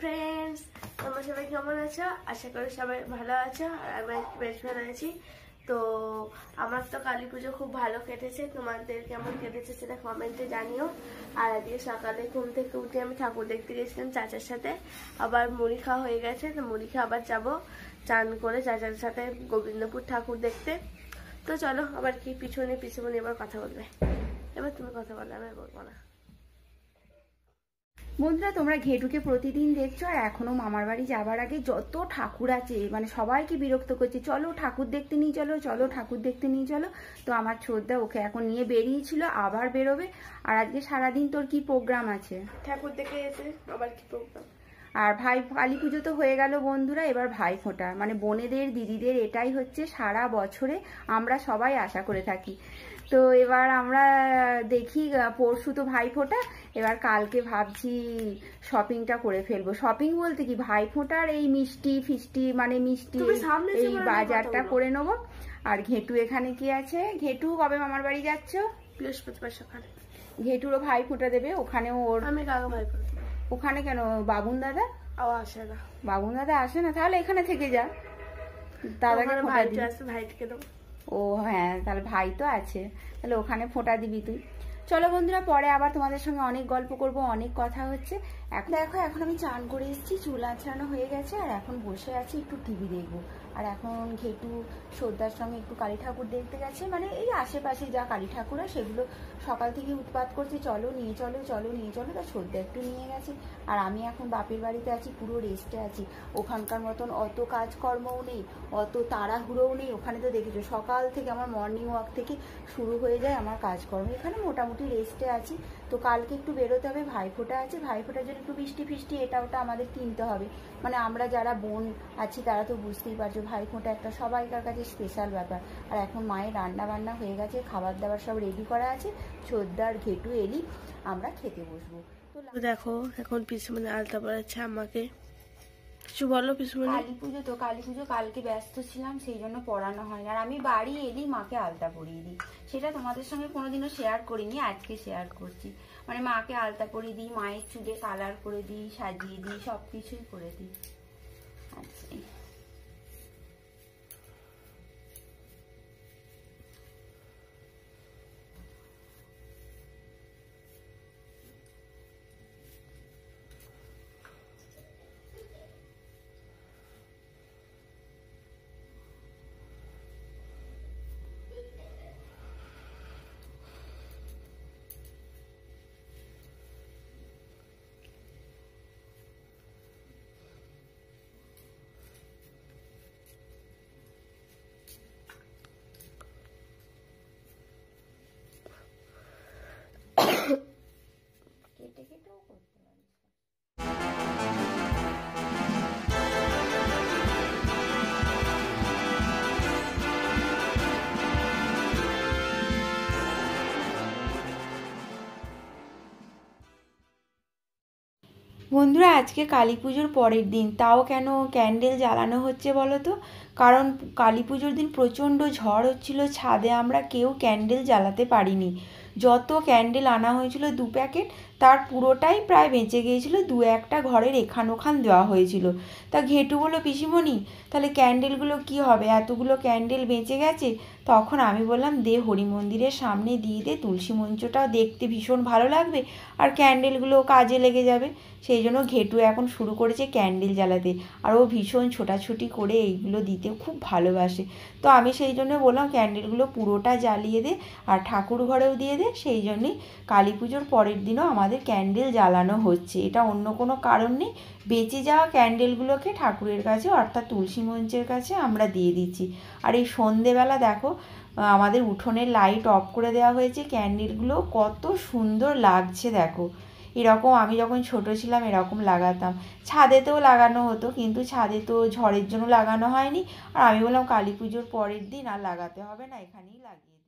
friends তোমরা সবাই কেমন আছো আশা করি সবাই ভালো আছো আর আমি বেশ ভালো আছি তো আমার তো কালী পুজো খুব ভালো কেটেছে তোমাদের কেমন কেটেছে সেটা কমেন্টে জানিও আর আজকে সকালে ঘুম থেকে উঠে আমি ঠাকুর দেখতে গেছিলাম চাচার সাথে আবার মুড়ি খাওয়া হয়ে গেছে তো মুড়ি খাওয়া আবার যাবো চান করে চাচার সাথে গোবিন্দপুর ঠাকুর দেখতে তো চলো আবার কি পিছনে পিছনে এবার কথা বলবে এবার তুমি কথা বললে আমি বলবো না বন্ধুরা তোমরা ঘেটুকে প্রতিদিন দেখছো আর এখনো মামার বাড়ি যাবার আগে যত ঠাকুর আছে মানে সবাইকে বিরক্ত করছে চলো ঠাকুর দেখতে নিয়ে চলো চলো ঠাকুর দেখতে নিয়ে চলো তো আমার শ্রদ্ধা ওকে এখন নিয়ে বেরিয়েছিল আবার বেরোবে আর আজকে সারাদিন তোর কি প্রোগ্রাম আছে ঠাকুর দেখে এসে আবার কি প্রোগ্রাম আর ভাই কালী পুজো তো হয়ে গেল বন্ধুরা এবার ভাই ফোঁটা মানে বোনেদের দিদিদের এটাই হচ্ছে সারা বছরে আমরা সবাই আশা করে থাকি তো এবার আমরা দেখি পরশু তো ভাইফোঁটা এবার কালকে ভাবছি শপিংটা করে ফেলবো শপিং বলতে কি ভাইফোঁটার এই মিষ্টি ফিষ্টি মানে মিষ্টি এই বাজারটা করে নেব আর ঘেটু এখানে কি আছে ঘেটু কবে মামার বাড়ি যাচ্ছ বৃহস্পতিবার সকালে ঘেটুরও ভাই ফোঁটা দেবে ওখানেও ওর আমি কাকা ভাই ওখানে কেন বাবুন দাদা আসে না বাবুন দাদা আসে না তাহলে এখানে থেকে যা দাদাকে ভাই থেকে দেবো ও হ্যাঁ তাহলে ভাই তো আছে তাহলে ওখানে ফোটা দিবি তুই চলো বন্ধুরা পরে আবার তোমাদের সঙ্গে অনেক গল্প করব অনেক কথা হচ্ছে এখন দেখো এখন আমি চান করে এসেছি চুল আছড়ানো হয়ে গেছে আর এখন বসে আছি একটু টিভি দেখবো আর এখন ঘেটু সর্দার সঙ্গে একটু কালী ঠাকুর দেখতে গেছে মানে এই আশেপাশে যা কালী ঠাকুর হয় সেগুলো সকাল থেকে উৎপাত করছে চলো নিয়ে চলো চলো নিয়ে চলো তা সর্দা একটু নিয়ে গেছে আর আমি এখন বাপের বাড়িতে আছি পুরো রেস্টে আছি ওখানকার মতন অত কাজকর্মও নেই অত তাড়াহুড়োও নেই ওখানে তো দেখেছো সকাল থেকে আমার মর্নিং ওয়াক থেকে শুরু হয়ে যায় আমার কাজকর্ম এখানে মোটামুটি রেস্টে আছি তো কালকে একটু বেরোতে হবে ভাইফোঁটা আছে ভাইফোঁটার জন্য একটু বৃষ্টি ফিষ্টি এটা ওটা আমাদের কিনতে হবে মানে আমরা যারা বোন আছি তারা তো বুঝতেই পারছো ভাইফোঁটা একটা সবাইকার কাছে স্পেশাল ব্যাপার আর এখন মায়ের রান্না বান্না হয়ে গেছে খাবার দাবার সব রেডি করা আছে ছোদ্দার ঘেটু এলি আমরা খেতে বসবো তো দেখো এখন পিসমনি আলতা পড়াচ্ছে আমাকে কিছু বলো পিসমনি কালী পুজো তো কালী পুজো কালকে ব্যস্ত ছিলাম সেই জন্য পড়ানো হয় না আর আমি বাড়ি এলি মাকে আলতা পরিয়ে দিই সেটা তোমাদের সঙ্গে কোনোদিনও শেয়ার করিনি আজকে শেয়ার করছি মানে মাকে আলতা পরিয়ে দিই মায়ের চুলে কালার করে দিই সাজিয়ে দিই সব কিছুই করে দিই আচ্ছা বন্ধুরা আজকে কালী পুজোর পরের দিন তাও কেন ক্যান্ডেল জ্বালানো হচ্ছে বলো তো কারণ কালী পুজোর দিন প্রচণ্ড ঝড় হচ্ছিল ছাদে আমরা কেউ ক্যান্ডেল জ্বালাতে পারিনি যত ক্যান্ডেল আনা হয়েছিল দু প্যাকেট তার পুরোটাই প্রায় বেঁচে গিয়েছিল দু একটা ঘরের এখান ওখান দেওয়া হয়েছিল তা ঘেটু বলল পিসিমণি তাহলে ক্যান্ডেলগুলো কি হবে এতগুলো ক্যান্ডেল বেঁচে গেছে তখন আমি বললাম দে হরি মন্দিরের সামনে দিয়ে দে তুলসী মঞ্চটাও দেখতে ভীষণ ভালো লাগবে আর ক্যান্ডেলগুলো কাজে লেগে যাবে সেই জন্য ঘেটু এখন শুরু করেছে ক্যান্ডেল জ্বালাতে আর ও ভীষণ ছোটাছুটি করে এইগুলো দিতে খুব ভালোবাসে তো আমি সেই জন্য বললাম ক্যান্ডেলগুলো পুরোটা জ্বালিয়ে দে আর ঠাকুর ঘরেও দিয়ে দে সেই জন্যই কালী পুজোর পরের দিনও আমাদের আমাদের ক্যান্ডেল জ্বালানো হচ্ছে এটা অন্য কোনো কারণ নেই বেঁচে যাওয়া ক্যান্ডেলগুলোকে ঠাকুরের কাছে অর্থাৎ তুলসী মঞ্চের কাছে আমরা দিয়ে দিচ্ছি আর এই সন্ধেবেলা দেখো আমাদের উঠোনের লাইট অফ করে দেওয়া হয়েছে ক্যান্ডেলগুলো কত সুন্দর লাগছে দেখো এরকম আমি যখন ছোট ছিলাম এরকম লাগাতাম ছাদেতেও লাগানো হতো কিন্তু ছাদে তো ঝড়ের জন্য লাগানো হয়নি আর আমি বললাম কালী পুজোর পরের দিন আর লাগাতে হবে না এখানেই লাগিয়ে